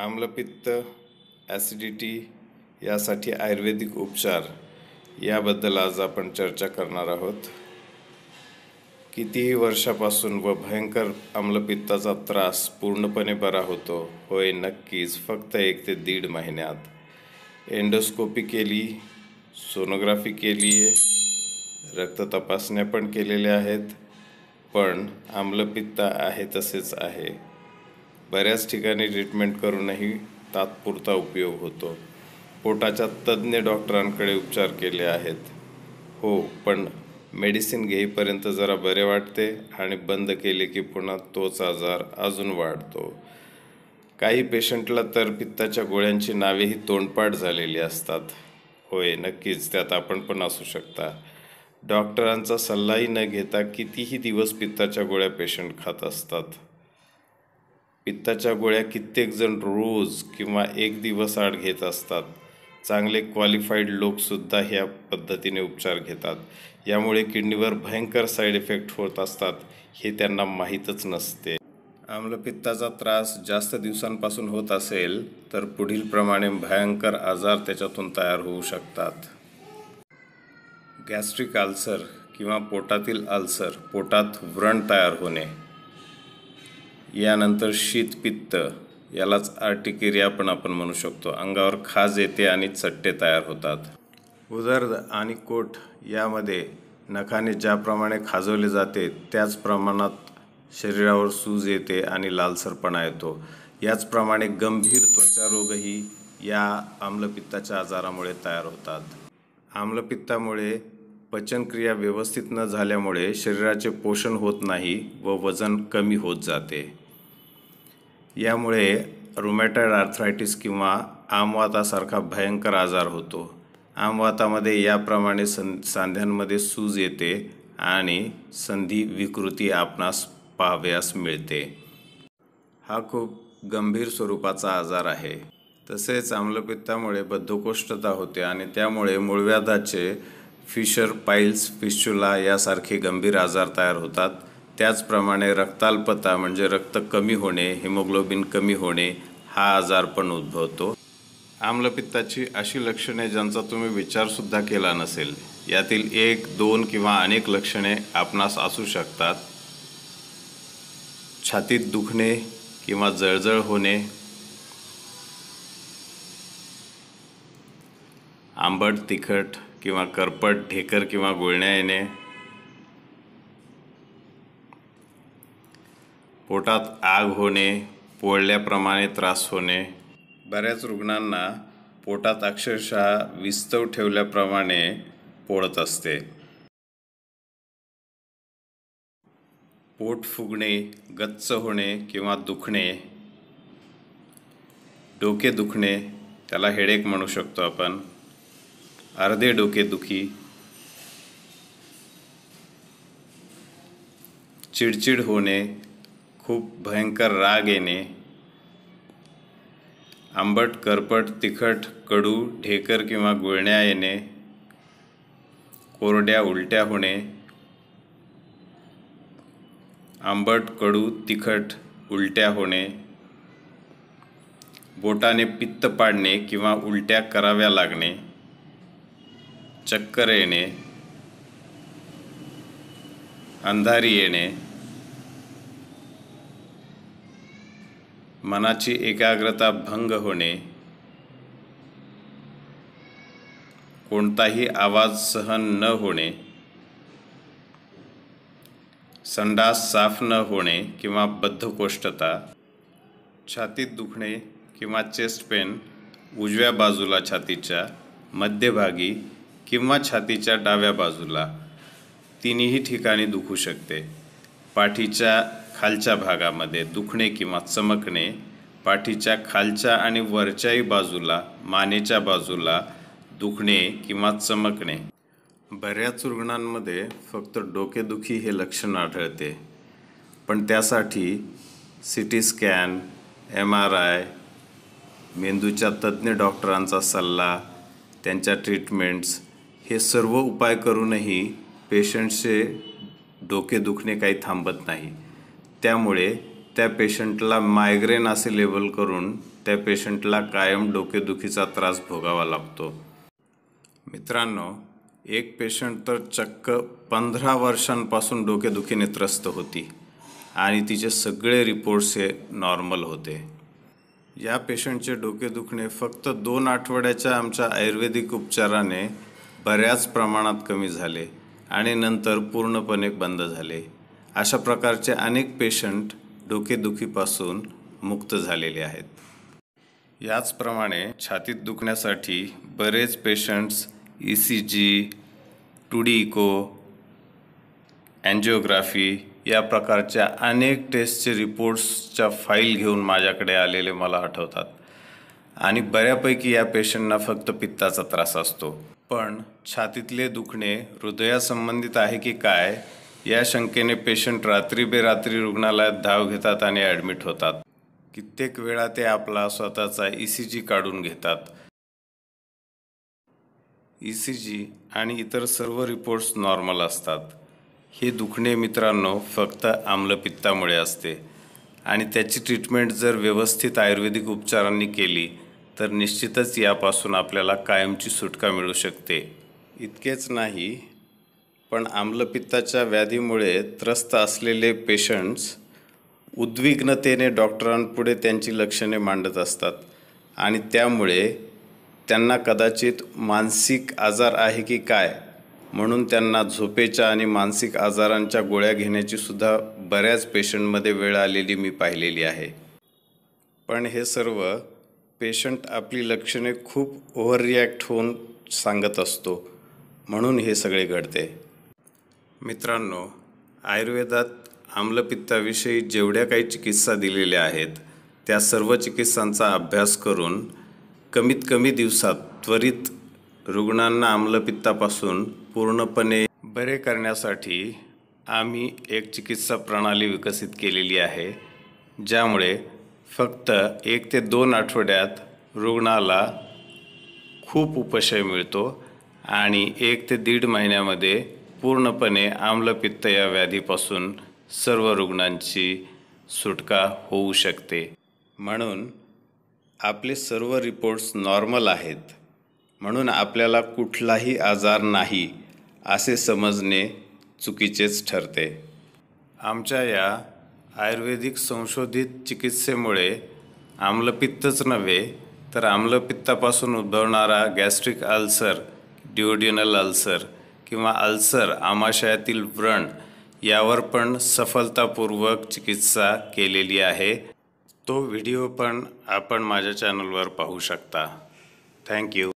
आम्लपित्त acidity यासाठी आयुर्वेदिक उपचार याबद्दल आज आपण चर्चा करणार आहोत कितीही वर्षापासून व भयंकर आम्लपित्ताचा त्रास पूर्णपणे बरा होतो होय नक्कीच फक्त एक ते दीड महिन्यात एंडोस्कोपी केली सोनोग्राफी केली आहे रक्त तपासण्या पण केलेल्या आहेत पण आम्लपित्त आहे तसेच आहे बऱ्याच ठिकाणी ट्रीटमेंट करूनही तात्पुरता उपयोग होतो पोटाच्या तज्ज्ञ डॉक्टरांकडे उपचार केले आहेत हो पण मेडिसिन घेईपर्यंत जरा बरे वाटते आणि बंद केले की पुन्हा तोच आजार अजून वाढतो काही पेशंटला तर पित्ताच्या गोळ्यांची नावेही तोंडपाठ झालेली असतात होय नक्कीच त्यात आपण पण असू शकता डॉक्टरांचा सल्लाही न घेता कितीही दिवस पित्ताच्या गोळ्या पेशंट खात असतात पित्ताच्या गोळ्या कित्येकजण रोज किंवा एक दिवस आड घेत असतात चांगले क्वालिफाईड लोकसुद्धा ह्या पद्धतीने उपचार घेतात यामुळे किडनीवर भयंकर साईड इफेक्ट होत असतात हे त्यांना माहीतच नसते आम्लपित्ताचा त्रास जास्त दिवसांपासून होत असेल तर पुढील प्रमाणे भयंकर आजार त्याच्यातून तयार होऊ शकतात गॅस्ट्रिक आल्सर किंवा पोटातील आल्सर पोटात व्रण तयार होणे यानंतर शीतपित्त यालाच आर्टिकेरिया पण आपण म्हणू शकतो अंगावर खाज येते आणि चट्टे तयार होतात उदर्द आणि कोट यामध्ये नखाने ज्याप्रमाणे खाजवले जाते त्याच प्रमाणात शरीरावर सूज येते आणि लालसरपणा येतो याचप्रमाणे गंभीर त्वचारोगही या आम्लपित्ताच्या आजारामुळे तयार होतात आम्लपित्तामुळे पचनक्रिया व्यवस्थित न झाल्यामुळे शरीराचे पोषण होत नाही व वजन कमी होत जाते यामुळे रुमॅटॉइड आर्थरायटिस किंवा आमवातासारखा भयंकर आजार होतो आमवातामध्ये याप्रमाणे सं सांध्यांमध्ये सूज येते आणि संधी विकृती आपणास पाहाव्यास मिळते हा खूप गंभीर स्वरूपाचा आजार आहे तसेच आम्लपित्तामुळे बद्धकोष्ठता होते आणि त्यामुळे मूळव्याधाचे फिशर पाईल्स फिशुला यासारखे गंभीर आजार तयार होतात त्याचप्रमाणे रक्ताल्पता म्हणजे रक्त कमी होणे हिमोग्लोबिन कमी होणे हा आजार पण उद्भवतो आम्लपित्ताची अशी लक्षणे ज्यांचा तुम्ही विचारसुद्धा केला नसेल यातील एक दोन किंवा अनेक लक्षणे आपणास असू शकतात छातीत दुखणे किंवा जळजळ होणे आंबट तिखट किंवा करपट ढेकर किंवा गुळण्या येणे पोटात आग होणे पोळल्याप्रमाणे त्रास होणे बऱ्याच रुग्णांना पोटात अक्षरशः विस्तव ठेवल्याप्रमाणे पोळत असते पोट फुगणे गच्च होणे किंवा दुखणे डोके दुखणे त्याला हेडेक म्हणू शकतो आपण अर्धे डोके दुखी चिडचिड होणे खूप भयंकर राग येणे आंबट करपट तिखट कडू ढेकर किंवा गुळण्या येणे कोरड्या उलट्या होणे आंबट कडू तिखट उलट्या होणे बोटाने पित्त पाडणे किंवा उलट्या कराव्या लागणे चक्कर येणे अंधारी येणे मनाची एकाग्रता भंग होणे कोणताही आवाज सहन न होणे संडास साफ न होणे किंवा बद्धकोष्ठता छातीत दुखणे किंवा चेस्ट पेन उजव्या बाजूला छातीच्या मध्यभागी किंवा छातीच्या डाव्या बाजूला तिन्ही ठिकाणी दुखू शकते पाठीच्या खालच्या भागामध्ये दुखणे किंवा चमकणे पाठीच्या खालच्या आणि वरच्याही बाजूला मानेच्या बाजूला दुखणे किंवा चमकणे बऱ्याच रुग्णांमध्ये फक्त डोकेदुखी हे लक्षण आढळते पण त्यासाठी C T scan M R I मेंदूच्या तज्ज्ञ डॉक्टरांचा सल्ला त्यांच्या ट्रीटमेंट्स हे सर्व उपाय करूनही पेशंटचे डोके दुखणे काही थांबत नाही त्यामुळे त्या पेशंटला मायग्रेन असे लेबल करून त्या पेशंटला कायम डोकेदुखीचा त्रास भोगावा लागतो मित्रांनो एक पेशंट तर चक्क पंधरा वर्षांपासून डोकेदुखीने त्रस्त होती आणि तिचे सगळे रिपोर्ट्स हे नॉर्मल होते या पेशंटचे डोके दुखणे फक्त दोन आठवड्याच्या आमच्या आयुर्वेदिक उपचाराने बऱ्याच प्रमाणात कमी झाले आणि नंतर पूर्णपणे बंद झाले अशा प्रकारचे अनेक पेशंट डोकेदुखीपासून मुक्त झालेले आहेत याचप्रमाणे छातीत दुखण्यासाठी बरेच patients E C G two D echo angiography या प्रकारच्या अनेक टेस्टचे रिपोर्ट्सच्या फाईल घेऊन माझ्याकडे आलेले मला आठवतात आणि बऱ्यापैकी या पेशंटना फक्त पित्ताचा त्रास असतो पण छातीतले दुखणे हृदयासंबंधित आहे की काय या शंकेने पेशंट रात्री बेरात्री रुग्णालयात धाव घेतात आणि ॲडमिट होतात कित्येक वेळा ते आपला स्वतःचा ई सी जी काढून घेतात ई सी जी आणि इतर सर्व रिपोर्ट्स नॉर्मल असतात हे दुखणे मित्रांनो फक्त आम्लपित्तामुळे असते आणि त्याची ट्रीटमेंट जर व्यवस्थित आयुर्वेदिक उपचारांनी केली तर निश्चितच यापासून आपल्याला कायमची सुटका मिळू शकते इतकेच नाही पण आम्लपित्ताच्या व्याधीमुळे त्रस्त असलेले पेशंट्स उद्विग्नतेने डॉक्टरांपुढे त्यांची लक्षणे मांडत असतात आणि त्यामुळे त्यांना कदाचित मानसिक आजार आहे की काय म्हणून त्यांना झोपेच्या आणि मानसिक आजारांच्या गोळ्या घेण्याची सुद्धा बऱ्याच पेशंटमध्ये वेळ आलेली मी पाहिलेली आहे पण हे सर्व पेशंट आपली लक्षणे खूप ओव्हर रिॲक्ट होऊन सांगत असतो म्हणून हे सगळे घडते मित्रांनो आयुर्वेदात आम्लपित्ताविषयी जेवढ्या काही चिकित्सा दिलेल्या आहेत त्या सर्व चिकित्सांचा अभ्यास करून कमीत कमी दिवसात त्वरित रुग्णांना आम्लपित्तापासून पूर्णपणे बरे करण्यासाठी आम्ही एक चिकित्सा प्रणाली विकसित केलेली आहे ज्यामुळे फक्त एक ते दोन आठवड्यात रुग्णाला खूप उपशय मिळतो आणि एक ते दीड महिन्यामध्ये पूर्णपणे आम्लपित्त या व्याधीपासून सर्व रुग्णांची सुटका होऊ शकते म्हणून आपले सर्व रिपोर्ट्स नॉर्मल आहेत म्हणून आपल्याला कुठलाही आजार नाही असे समजणे चुकीचेच ठरते आमच्या या आयुर्वेदिक संशोधित चिकित्सेमुळे आम्लपित्तच नव्हे तर आम्लपित्तापासून उद्भवणारा गॅस्ट्रिक अल्सर ड्युओडिनल अल्सर किंवा अल्सर आमाशयातील व्रण यावर पण सफलतापूर्वक चिकित्सा केलेली आहे तो व्हिडिओ पण आपण माझ्या चॅनलवर पाहू शकता थँक्यू